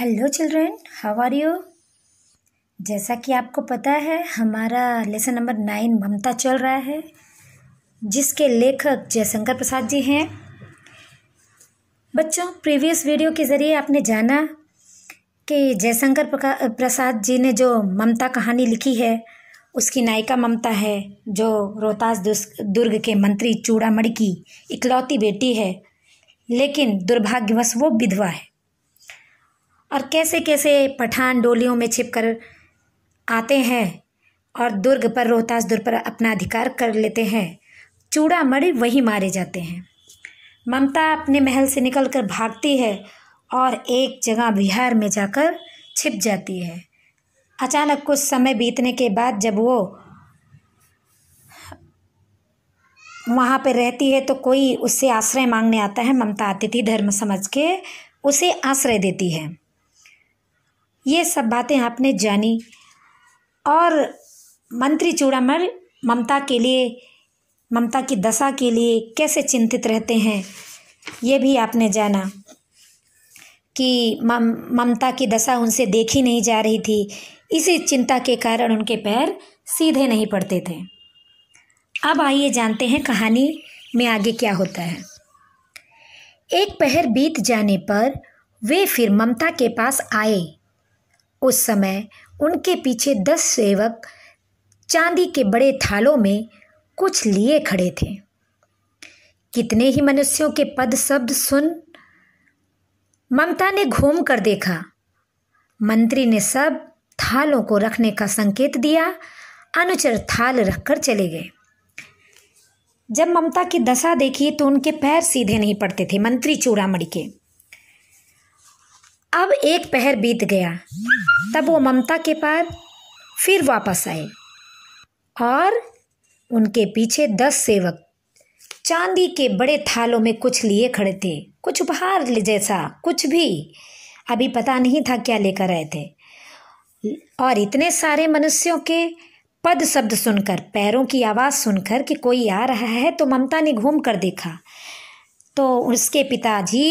hello children how are you जैसा कि आपको पता है हमारा लेसन नंबर नाइन ममता चल रहा है जिसके लेखक जयशंकर प्रसाद जी हैं बच्चों प्रीवियस वीडियो के ज़रिए आपने जाना कि जयशंकर प्रसाद जी ने जो ममता कहानी लिखी है उसकी नायिका ममता है जो रोहतास दुर्ग के मंत्री चूड़ामणि की इकलौती बेटी है लेकिन दुर्भाग्यवश वो विधवा है और कैसे कैसे पठान डोलियों में छिप कर आते हैं और दुर्ग पर रोहतास दुर्ग पर अपना अधिकार कर लेते हैं चूड़ा मड़ी वही मारे जाते हैं ममता अपने महल से निकलकर भागती है और एक जगह बिहार में जाकर छिप जाती है अचानक कुछ समय बीतने के बाद जब वो वहाँ पर रहती है तो कोई उससे आश्रय मांगने आता है ममता अतिथि धर्म समझ के उसे आश्रय देती है ये सब बातें आपने जानी और मंत्री चूड़ामल ममता के लिए ममता की दशा के लिए कैसे चिंतित रहते हैं ये भी आपने जाना कि ममता की दशा उनसे देखी नहीं जा रही थी इसी चिंता के कारण उनके पैर सीधे नहीं पड़ते थे अब आइए जानते हैं कहानी में आगे क्या होता है एक पहर बीत जाने पर वे फिर ममता के पास आए उस समय उनके पीछे दस सेवक चांदी के बड़े थालों में कुछ लिए खड़े थे कितने ही मनुष्यों के पद शब्द सुन ममता ने घूम कर देखा मंत्री ने सब थालों को रखने का संकेत दिया अनुचर थाल रखकर चले गए जब ममता की दशा देखी तो उनके पैर सीधे नहीं पड़ते थे मंत्री चूड़ामणि के अब एक पहर बीत गया तब वो ममता के पास फिर वापस आए और उनके पीछे दस सेवक चांदी के बड़े थालों में कुछ लिए खड़े थे कुछ उपहार जैसा कुछ भी अभी पता नहीं था क्या लेकर आए थे और इतने सारे मनुष्यों के पद शब्द सुनकर पैरों की आवाज़ सुनकर कि कोई आ रहा है तो ममता ने घूम कर देखा तो उसके पिताजी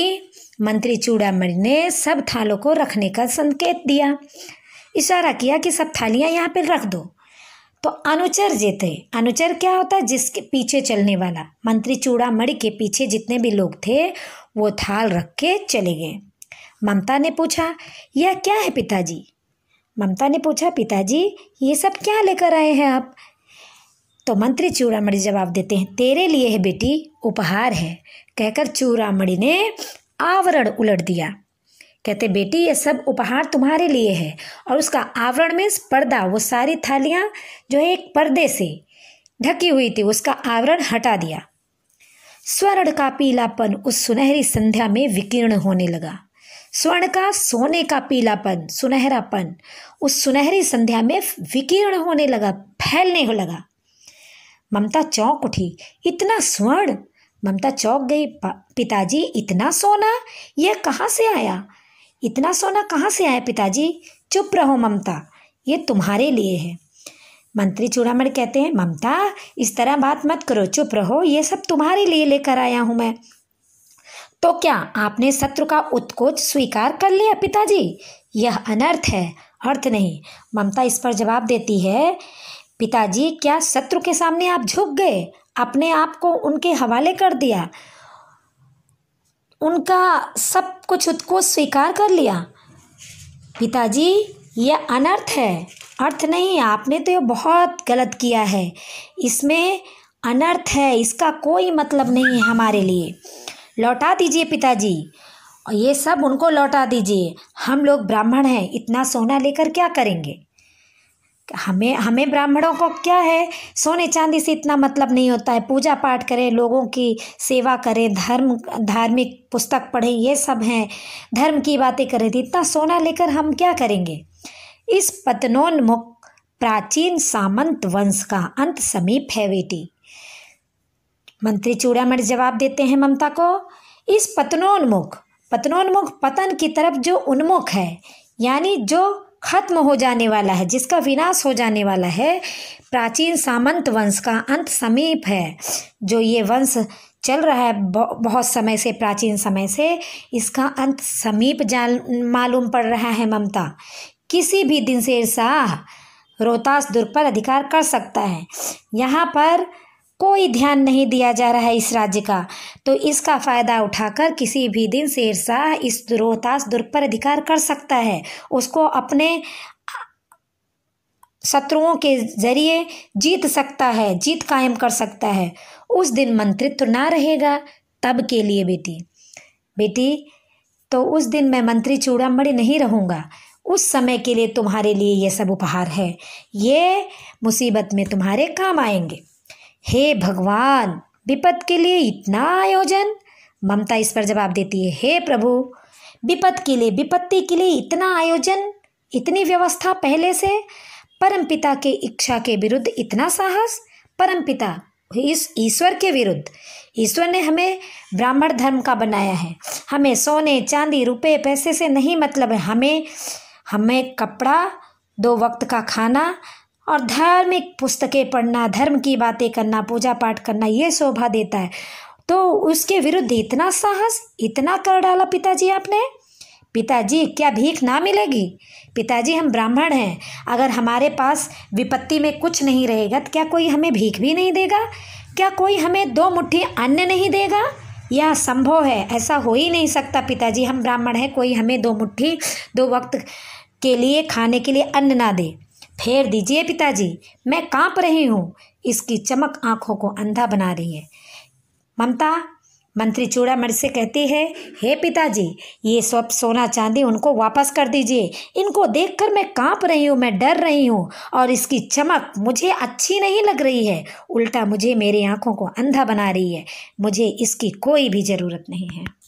मंत्री चूड़ामणि ने सब थालों को रखने का संकेत दिया इशारा किया कि सब थालियां यहाँ पर रख दो तो अनुचर जीते अनुचर क्या होता है जिसके पीछे चलने वाला मंत्री चूड़ामणि के पीछे जितने भी लोग थे वो थाल रख के चले गए ममता ने पूछा यह क्या है पिताजी ममता ने पूछा पिताजी ये सब क्या लेकर आए हैं आप तो मंत्री चूड़ामणि जवाब देते हैं तेरे लिए है बेटी उपहार है कहकर चूड़ामणि ने आवरण उलट दिया कहते बेटी ये सब उपहार तुम्हारे लिए है और उसका आवरण मीन्स पर्दा वो सारी थालियाँ जो है एक पर्दे से ढकी हुई थी उसका आवरण हटा दिया स्वर्ण का पीलापन उस सुनहरी संध्या में विकीर्ण होने लगा स्वर्ण का सोने का पीलापन सुनहरापन उस सुनहरी संध्या में विकीर्ण होने लगा फैलने हो लगा ममता चौंक उठी इतना स्वर्ण ममता चौक गई पिताजी इतना सोना यह कहाँ से आया इतना सोना कहाँ से आया पिताजी चुप रहो ममता ये तुम्हारे लिए है मंत्री चूड़ामण कहते हैं ममता इस तरह बात मत करो चुप रहो ये सब तुम्हारे लिए लेकर आया हूँ मैं तो क्या आपने शत्रु का उत्कोच स्वीकार कर लिया पिताजी यह अनर्थ है अर्थ नहीं ममता इस पर जवाब देती है पिताजी क्या शत्रु के सामने आप झुक गए अपने आप को उनके हवाले कर दिया उनका सब कुछ खुद को स्वीकार कर लिया पिताजी यह अनर्थ है अर्थ नहीं आपने तो ये बहुत गलत किया है इसमें अनर्थ है इसका कोई मतलब नहीं है हमारे लिए लौटा दीजिए पिताजी और ये सब उनको लौटा दीजिए हम लोग ब्राह्मण हैं इतना सोना लेकर क्या करेंगे हमें हमें ब्राह्मणों को क्या है सोने चांदी से इतना मतलब नहीं होता है पूजा पाठ करें लोगों की सेवा करें धर्म धार्मिक पुस्तक पढ़ें ये सब हैं धर्म की बातें करें थी तो इतना सोना लेकर हम क्या करेंगे इस पतनोन्मुख प्राचीन सामंत वंश का अंत समीप है बेटी मंत्री चूड़ामण जवाब देते हैं ममता को इस पतनोन्मुख पतनोन्मुख पतन की तरफ जो उन्मुख है यानी जो खत्म हो जाने वाला है जिसका विनाश हो जाने वाला है प्राचीन सामंत वंश का अंत समीप है जो ये वंश चल रहा है बहुत समय से प्राचीन समय से इसका अंत समीप जान मालूम पड़ रहा है ममता किसी भी दिन से शाह रोहतास दुर्ग पर अधिकार कर सकता है यहाँ पर कोई ध्यान नहीं दिया जा रहा है इस राज्य का तो इसका फ़ायदा उठाकर किसी भी दिन शेरशाह इस रोहतास दुर्ग पर अधिकार कर सकता है उसको अपने शत्रुओं के जरिए जीत सकता है जीत कायम कर सकता है उस दिन मंत्रित्व ना रहेगा तब के लिए बेटी बेटी तो उस दिन मैं मंत्री चूड़ामी नहीं रहूँगा उस समय के लिए तुम्हारे लिए ये सब उपहार है ये मुसीबत में तुम्हारे काम आएंगे हे भगवान विपद के लिए इतना आयोजन ममता इस पर जवाब देती है हे प्रभु विपद के लिए विपत्ति के लिए इतना आयोजन इतनी व्यवस्था पहले से परमपिता के इच्छा के विरुद्ध इतना साहस परमपिता इस ईश्वर के विरुद्ध ईश्वर ने हमें ब्राह्मण धर्म का बनाया है हमें सोने चांदी रुपए पैसे से नहीं मतलब है हमें हमें कपड़ा दो वक्त का खाना और धार्मिक पुस्तकें पढ़ना धर्म की बातें करना पूजा पाठ करना ये शोभा देता है तो उसके विरुद्ध इतना साहस इतना कर डाला पिताजी आपने पिताजी क्या भीख ना मिलेगी पिताजी हम ब्राह्मण हैं अगर हमारे पास विपत्ति में कुछ नहीं रहेगा तो क्या कोई हमें भीख भी नहीं देगा क्या कोई हमें दो मुट्ठी अन्न नहीं देगा यह संभव है ऐसा हो ही नहीं सकता पिताजी हम ब्राह्मण हैं कोई हमें दो मुट्ठी दो वक्त के लिए खाने के लिए अन्न ना दे फेर दीजिए पिताजी मैं कांप रही हूँ इसकी चमक आंखों को अंधा बना रही है ममता मंत्री चूड़ामणि से कहती है हे पिताजी ये सब सोना चांदी उनको वापस कर दीजिए इनको देखकर मैं कांप रही हूँ मैं डर रही हूँ और इसकी चमक मुझे अच्छी नहीं लग रही है उल्टा मुझे मेरी आँखों को अंधा बना रही है मुझे इसकी कोई भी ज़रूरत नहीं है